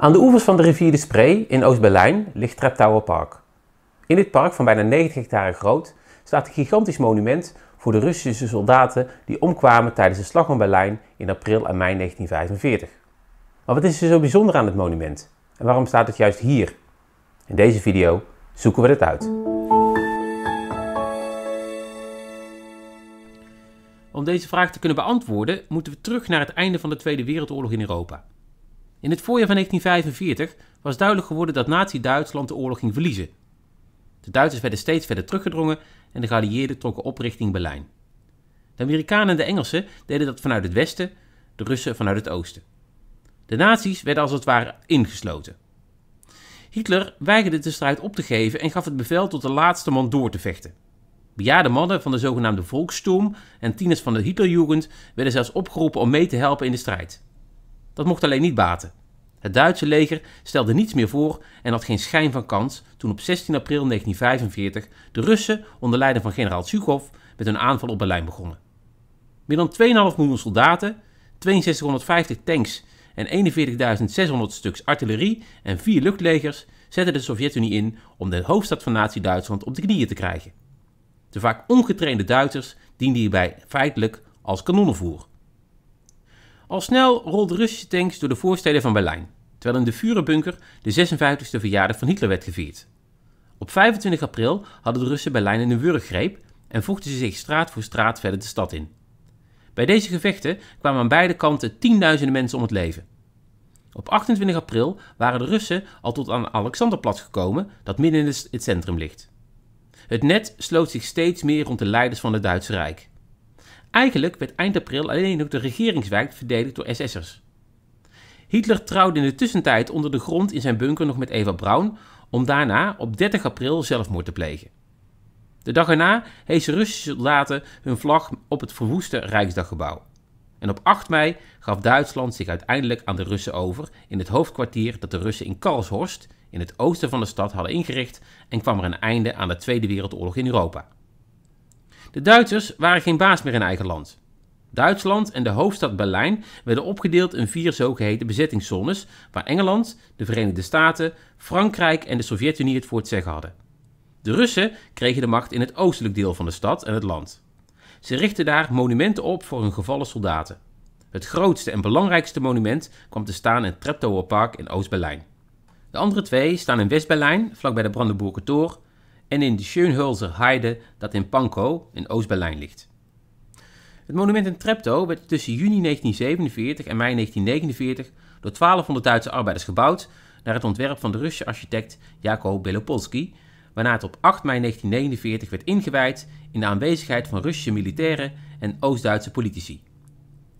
Aan de oevers van de rivier de Spree in Oost-Berlijn ligt Tower Park. In dit park van bijna 90 hectare groot staat een gigantisch monument voor de Russische soldaten die omkwamen tijdens de slag om Berlijn in april en mei 1945. Maar wat is er zo bijzonder aan het monument? En waarom staat het juist hier? In deze video zoeken we het uit. Om deze vraag te kunnen beantwoorden, moeten we terug naar het einde van de Tweede Wereldoorlog in Europa. In het voorjaar van 1945 was duidelijk geworden dat Nazi-Duitsland de oorlog ging verliezen. De Duitsers werden steeds verder teruggedrongen en de geallieerden trokken op richting Berlijn. De Amerikanen en de Engelsen deden dat vanuit het westen, de Russen vanuit het oosten. De nazi's werden als het ware ingesloten. Hitler weigerde de strijd op te geven en gaf het bevel tot de laatste man door te vechten. Bejaarde mannen van de zogenaamde Volkssturm en tieners van de Hitlerjugend werden zelfs opgeroepen om mee te helpen in de strijd. Dat mocht alleen niet baten. Het Duitse leger stelde niets meer voor en had geen schijn van kans toen op 16 april 1945 de Russen onder leiding van generaal Zhukov met hun aanval op Berlijn begonnen. Meer dan 2,5 miljoen soldaten, 6250 tanks en 41.600 stuks artillerie en vier luchtlegers zetten de Sovjet-Unie in om de hoofdstad van Nazi-Duitsland op de knieën te krijgen. De vaak ongetrainde Duitsers dienden hierbij feitelijk als kanonnenvoer. Al snel rolden Russische tanks door de voorsteden van Berlijn, terwijl in de Führerbunker de 56e verjaardag van Hitler werd gevierd. Op 25 april hadden de Russen Berlijn in een wurggreep en voegden ze zich straat voor straat verder de stad in. Bij deze gevechten kwamen aan beide kanten tienduizenden mensen om het leven. Op 28 april waren de Russen al tot aan Alexanderplatz gekomen, dat midden in het centrum ligt. Het net sloot zich steeds meer rond de leiders van het Duitse Rijk. Eigenlijk werd eind april alleen nog de regeringswijk verdedigd door SS'ers. Hitler trouwde in de tussentijd onder de grond in zijn bunker nog met Eva Braun, om daarna op 30 april zelfmoord te plegen. De dag erna hezen Russische soldaten hun vlag op het verwoeste Rijksdaggebouw. En op 8 mei gaf Duitsland zich uiteindelijk aan de Russen over in het hoofdkwartier dat de Russen in Karlshorst, in het oosten van de stad, hadden ingericht en kwam er een einde aan de Tweede Wereldoorlog in Europa. De Duitsers waren geen baas meer in eigen land. Duitsland en de hoofdstad Berlijn werden opgedeeld in vier zogeheten bezettingszones, waar Engeland, de Verenigde Staten, Frankrijk en de Sovjet-Unie het voor het zeggen hadden. De Russen kregen de macht in het oostelijk deel van de stad en het land. Ze richtten daar monumenten op voor hun gevallen soldaten. Het grootste en belangrijkste monument kwam te staan in Treptower Park in Oost-Berlijn. De andere twee staan in West-Berlijn, vlakbij de Brandenburger Tor, en in de Schönhölzer Heide dat in Pankow in Oost-Berlijn ligt. Het monument in Treptow werd tussen juni 1947 en mei 1949 door 1200 Duitse arbeiders gebouwd naar het ontwerp van de Russische architect Jacob Belopolsky, waarna het op 8 mei 1949 werd ingewijd in de aanwezigheid van Russische militairen en Oost-Duitse politici.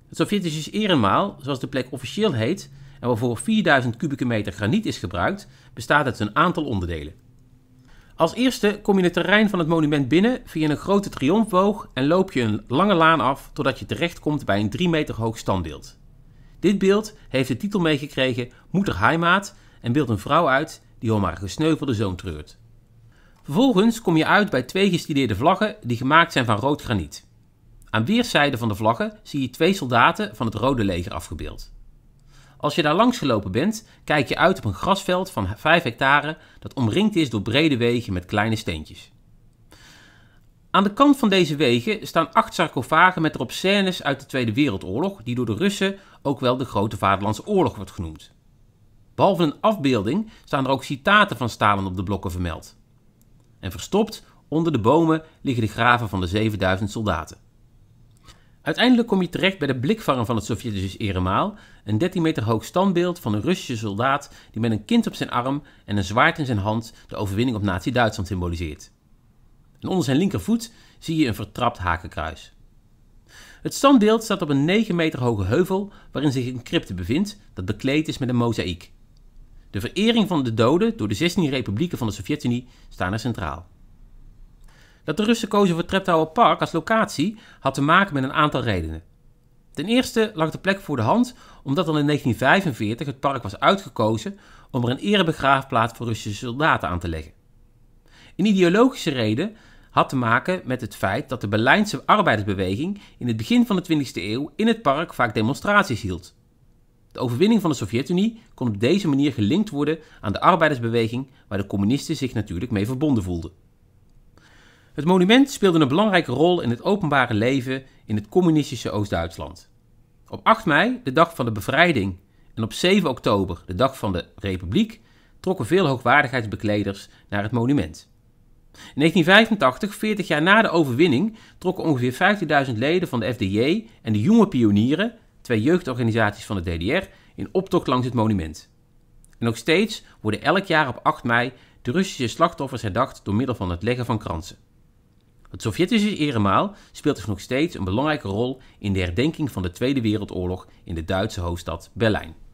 Het sovjetisch eremaal, zoals de plek officieel heet en waarvoor 4000 kubieke meter graniet is gebruikt, bestaat uit een aantal onderdelen. Als eerste kom je het terrein van het monument binnen via een grote triomfboog en loop je een lange laan af totdat je terechtkomt bij een 3 meter hoog standbeeld. Dit beeld heeft de titel meegekregen Moeder Heimaat en beeldt een vrouw uit die om haar gesneuvelde zoon treurt. Vervolgens kom je uit bij twee gestileerde vlaggen die gemaakt zijn van rood graniet. Aan weerszijden van de vlaggen zie je twee soldaten van het Rode Leger afgebeeld. Als je daar langs gelopen bent, kijk je uit op een grasveld van 5 hectare dat omringd is door brede wegen met kleine steentjes. Aan de kant van deze wegen staan acht sarcofagen met erop scènes uit de Tweede Wereldoorlog, die door de Russen ook wel de Grote Vaderlandse Oorlog wordt genoemd. Behalve een afbeelding staan er ook citaten van Stalin op de blokken vermeld. En verstopt onder de bomen liggen de graven van de 7000 soldaten. Uiteindelijk kom je terecht bij de blikvanger van het Sovjetisch eremaal, een 13 meter hoog standbeeld van een Russische soldaat die met een kind op zijn arm en een zwaard in zijn hand de overwinning op Nazi-Duitsland symboliseert. onder zijn linkervoet zie je een vertrapt hakenkruis. Het standbeeld staat op een 9 meter hoge heuvel waarin zich een crypte bevindt dat bekleed is met een mozaïek. De verering van de doden door de 16 republieken van de Sovjet-Unie staan er centraal. Dat de Russen kozen voor Treptower Park als locatie had te maken met een aantal redenen. Ten eerste lag de plek voor de hand omdat al in 1945 het park was uitgekozen om er een erebegraafplaats voor Russische soldaten aan te leggen. Een ideologische reden had te maken met het feit dat de Berlijnse arbeidersbeweging in het begin van de 20e eeuw in het park vaak demonstraties hield. De overwinning van de Sovjet-Unie kon op deze manier gelinkt worden aan de arbeidersbeweging waar de communisten zich natuurlijk mee verbonden voelden. Het monument speelde een belangrijke rol in het openbare leven in het communistische Oost-Duitsland. Op 8 mei, de dag van de bevrijding, en op 7 oktober, de dag van de Republiek, trokken veel hoogwaardigheidsbekleders naar het monument. In 1985, 40 jaar na de overwinning, trokken ongeveer 50.000 leden van de FDJ en de Jonge Pionieren, twee jeugdorganisaties van de DDR, in optocht langs het monument. En nog steeds worden elk jaar op 8 mei de Russische slachtoffers herdacht door middel van het leggen van kransen. Het Sovjetische eremaal speelt dus nog steeds een belangrijke rol in de herdenking van de Tweede Wereldoorlog in de Duitse hoofdstad Berlijn.